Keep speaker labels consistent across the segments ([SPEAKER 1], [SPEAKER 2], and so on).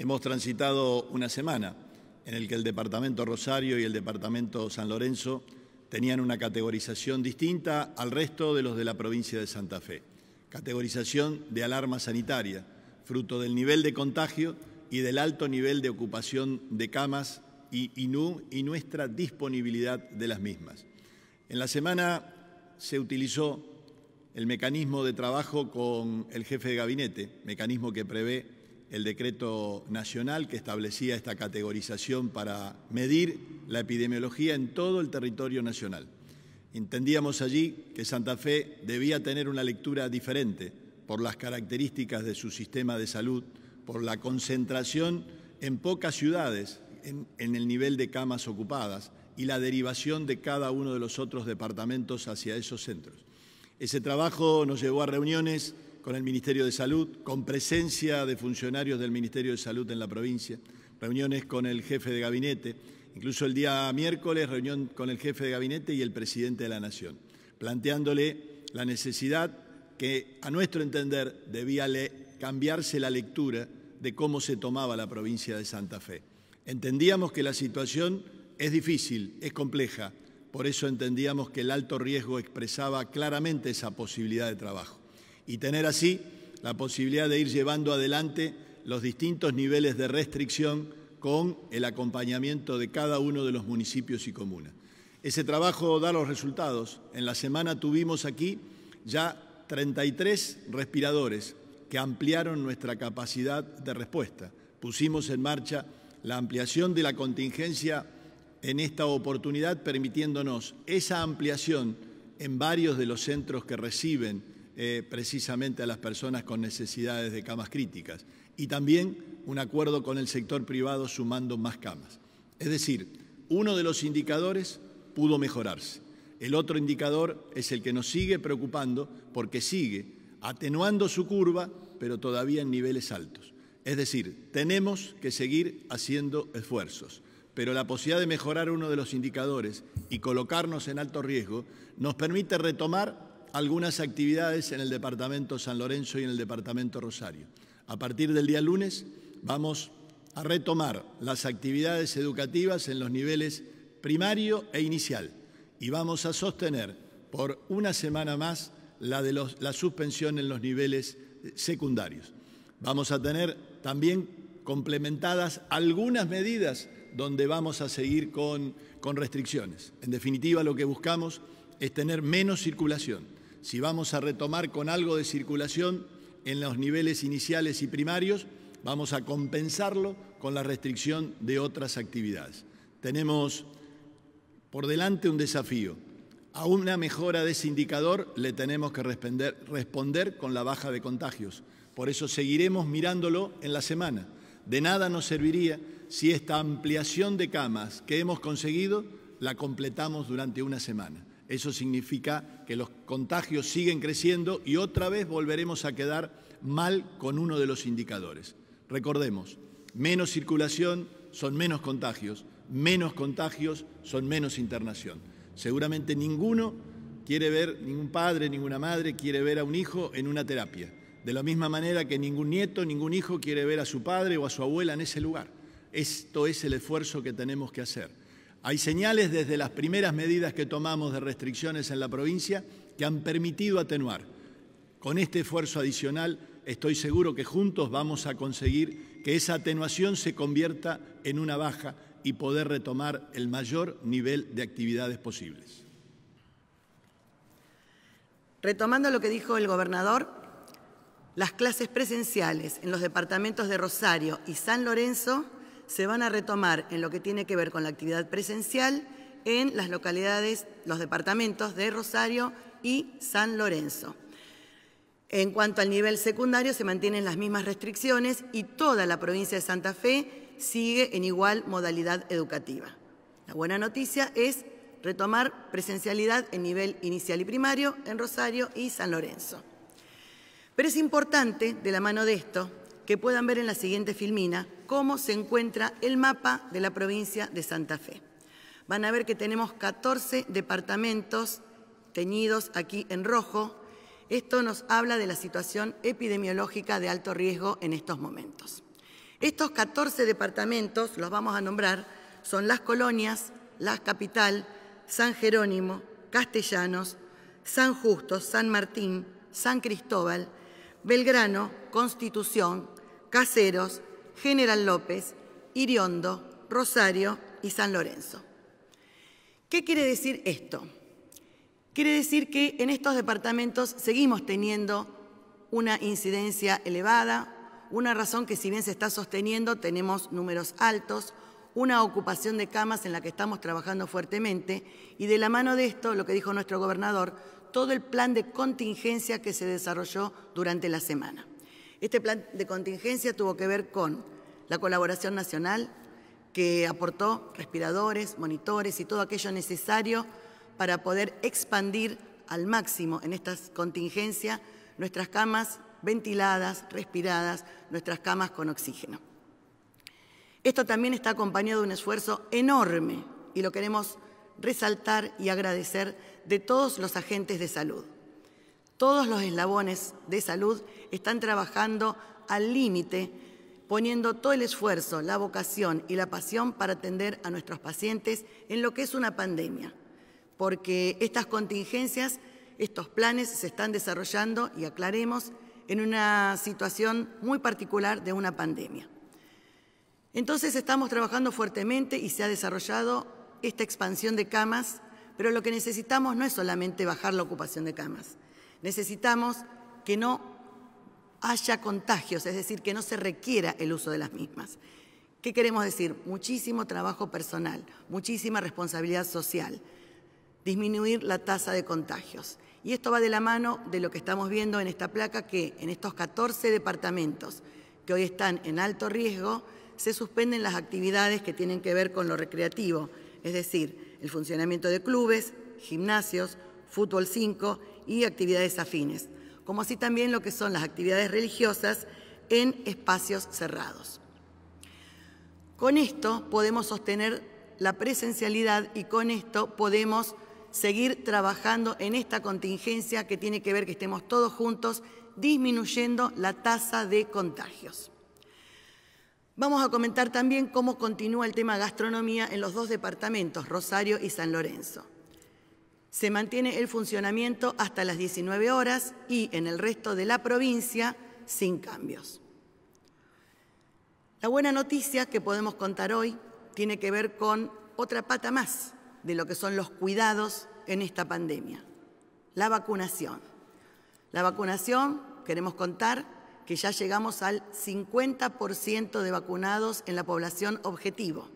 [SPEAKER 1] Hemos transitado una semana en el que el Departamento Rosario y el Departamento San Lorenzo tenían una categorización distinta al resto de los de la provincia de Santa Fe. Categorización de alarma sanitaria, fruto del nivel de contagio y del alto nivel de ocupación de camas y, y nuestra disponibilidad de las mismas. En la semana se utilizó el mecanismo de trabajo con el jefe de gabinete, mecanismo que prevé el decreto nacional que establecía esta categorización para medir la epidemiología en todo el territorio nacional. Entendíamos allí que Santa Fe debía tener una lectura diferente por las características de su sistema de salud, por la concentración en pocas ciudades en, el nivel de camas ocupadas y la derivación de cada uno de los otros departamentos hacia esos centros. Ese trabajo nos llevó a reuniones con el Ministerio de Salud, con presencia de funcionarios del Ministerio de Salud en la provincia, reuniones con el jefe de gabinete, incluso el día miércoles reunión con el jefe de gabinete y el presidente de la Nación, planteándole la necesidad que a nuestro entender debía cambiarse la lectura de cómo se tomaba la provincia de Santa Fe. Entendíamos que la situación es difícil, es compleja, por eso entendíamos que el alto riesgo expresaba claramente esa posibilidad de trabajo y tener así la posibilidad de ir llevando adelante los distintos niveles de restricción con el acompañamiento de cada uno de los municipios y comunas. Ese trabajo da los resultados. En la semana tuvimos aquí ya 33 respiradores que ampliaron nuestra capacidad de respuesta. Pusimos en marcha la ampliación de la contingencia en esta oportunidad, permitiéndonos esa ampliación en varios de los centros que reciben eh, precisamente a las personas con necesidades de camas críticas y también un acuerdo con el sector privado sumando más camas. Es decir, uno de los indicadores pudo mejorarse. El otro indicador es el que nos sigue preocupando porque sigue atenuando su curva, pero todavía en niveles altos. Es decir, tenemos que seguir haciendo esfuerzos, pero la posibilidad de mejorar uno de los indicadores y colocarnos en alto riesgo nos permite retomar algunas actividades en el departamento San Lorenzo y en el departamento Rosario. A partir del día lunes vamos a retomar las actividades educativas en los niveles primario e inicial y vamos a sostener por una semana más la de la suspensión en los niveles eh, secundarios. Vamos a tener también complementadas algunas medidas donde vamos a seguir con, con restricciones. En definitiva, lo que buscamos es tener menos circulación si vamos a retomar con algo de circulación en los niveles iniciales y primarios, vamos a compensarlo con la restricción de otras actividades. Tenemos por delante un desafío. A una mejora de ese indicador le tenemos que responder, responder, con la baja de contagios. Por eso seguiremos mirándolo en la semana. De nada nos serviría si esta ampliación de camas que hemos conseguido la completamos durante una semana. Eso significa que los contagios siguen creciendo y otra vez volveremos a quedar mal con uno de los indicadores. Recordemos, menos circulación son menos contagios, menos contagios son menos internación. Seguramente ninguno quiere ver, ningún padre, ninguna madre quiere ver a un hijo en una terapia. De la misma manera que ningún nieto, ningún hijo quiere ver a su padre o a su abuela en ese lugar. Esto es el esfuerzo que tenemos que hacer. Hay señales desde las primeras medidas que tomamos de restricciones en la provincia que han permitido atenuar. Con este esfuerzo adicional estoy seguro que juntos vamos a conseguir que esa atenuación se convierta en una baja y poder retomar el mayor nivel de actividades posibles.
[SPEAKER 2] Retomando lo que dijo el gobernador, las clases presenciales en los departamentos de Rosario y San Lorenzo se van a retomar en lo que tiene que ver con la actividad presencial en las localidades, los departamentos de Rosario y San Lorenzo. En cuanto al nivel secundario, se mantienen las mismas restricciones y toda la provincia de Santa Fe sigue en igual modalidad educativa. La buena noticia es retomar presencialidad en nivel inicial y primario en Rosario y San Lorenzo. Pero es importante, de la mano de esto, que puedan ver en la siguiente filmina cómo se encuentra el mapa de la provincia de Santa Fe. Van a ver que tenemos 14 departamentos teñidos aquí en rojo. Esto nos habla de la situación epidemiológica de alto riesgo en estos momentos. Estos 14 departamentos, los vamos a nombrar, son Las Colonias, Las Capital, San Jerónimo, Castellanos, San Justo, San Martín, San Cristóbal, Belgrano, Constitución, Caseros, General López, Iriondo, Rosario y San Lorenzo. ¿Qué quiere decir esto? Quiere decir que en estos departamentos seguimos teniendo una incidencia elevada, una razón que si bien se está sosteniendo tenemos números altos, una ocupación de camas en la que estamos trabajando fuertemente y de la mano de esto, lo que dijo nuestro gobernador, todo el plan de contingencia que se desarrolló durante la semana. Este plan de contingencia tuvo que ver con la colaboración nacional, que aportó respiradores, monitores y todo aquello necesario para poder expandir al máximo en esta contingencia nuestras camas ventiladas, respiradas, nuestras camas con oxígeno. Esto también está acompañado de un esfuerzo enorme y lo queremos resaltar y agradecer de todos los agentes de salud. Todos los eslabones de salud están trabajando al límite, poniendo todo el esfuerzo, la vocación y la pasión para atender a nuestros pacientes en lo que es una pandemia, porque estas contingencias, estos planes se están desarrollando, y aclaremos, en una situación muy particular de una pandemia. Entonces estamos trabajando fuertemente y se ha desarrollado esta expansión de camas, pero lo que necesitamos no es solamente bajar la ocupación de camas, Necesitamos que no haya contagios, es decir, que no se requiera el uso de las mismas. ¿Qué queremos decir? Muchísimo trabajo personal, muchísima responsabilidad social, disminuir la tasa de contagios. Y esto va de la mano de lo que estamos viendo en esta placa, que en estos 14 departamentos que hoy están en alto riesgo, se suspenden las actividades que tienen que ver con lo recreativo, es decir, el funcionamiento de clubes, gimnasios, fútbol 5 y actividades afines, como así también lo que son las actividades religiosas en espacios cerrados. Con esto podemos sostener la presencialidad y con esto podemos seguir trabajando en esta contingencia que tiene que ver que estemos todos juntos disminuyendo la tasa de contagios. Vamos a comentar también cómo continúa el tema gastronomía en los dos departamentos, Rosario y San Lorenzo. Se mantiene el funcionamiento hasta las 19 horas y en el resto de la provincia sin cambios. La buena noticia que podemos contar hoy tiene que ver con otra pata más de lo que son los cuidados en esta pandemia, la vacunación. La vacunación, queremos contar que ya llegamos al 50% de vacunados en la población objetivo.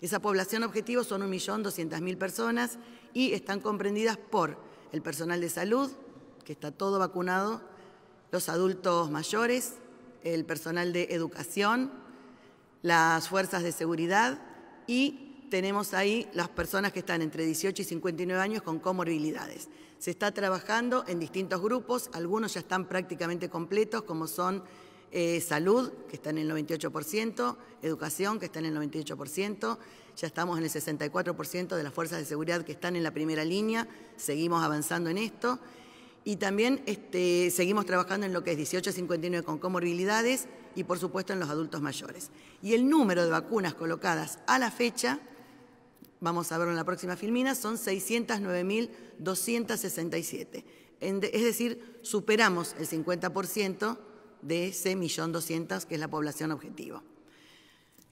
[SPEAKER 2] Esa población objetivo son 1.200.000 personas y están comprendidas por el personal de salud, que está todo vacunado, los adultos mayores, el personal de educación, las fuerzas de seguridad y tenemos ahí las personas que están entre 18 y 59 años con comorbilidades. Se está trabajando en distintos grupos, algunos ya están prácticamente completos, como son eh, salud, que está en el 98%, educación, que está en el 98%, ya estamos en el 64% de las fuerzas de seguridad que están en la primera línea, seguimos avanzando en esto. Y también este, seguimos trabajando en lo que es 18-59 con comorbilidades y por supuesto en los adultos mayores. Y el número de vacunas colocadas a la fecha, vamos a verlo en la próxima filmina, son 609.267. Es decir, superamos el 50% de ese millón que es la población objetivo.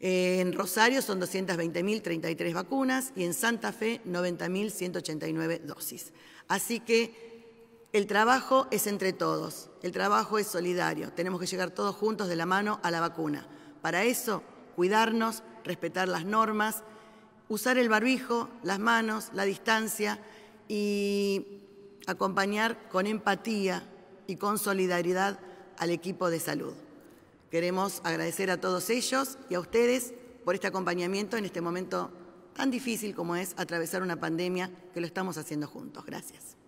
[SPEAKER 2] En Rosario son 220.033 vacunas y en Santa Fe 90.189 dosis. Así que el trabajo es entre todos, el trabajo es solidario, tenemos que llegar todos juntos de la mano a la vacuna. Para eso, cuidarnos, respetar las normas, usar el barbijo, las manos, la distancia y acompañar con empatía y con solidaridad al equipo de salud. Queremos agradecer a todos ellos y a ustedes por este acompañamiento en este momento tan difícil como es atravesar una pandemia que lo estamos haciendo juntos. Gracias.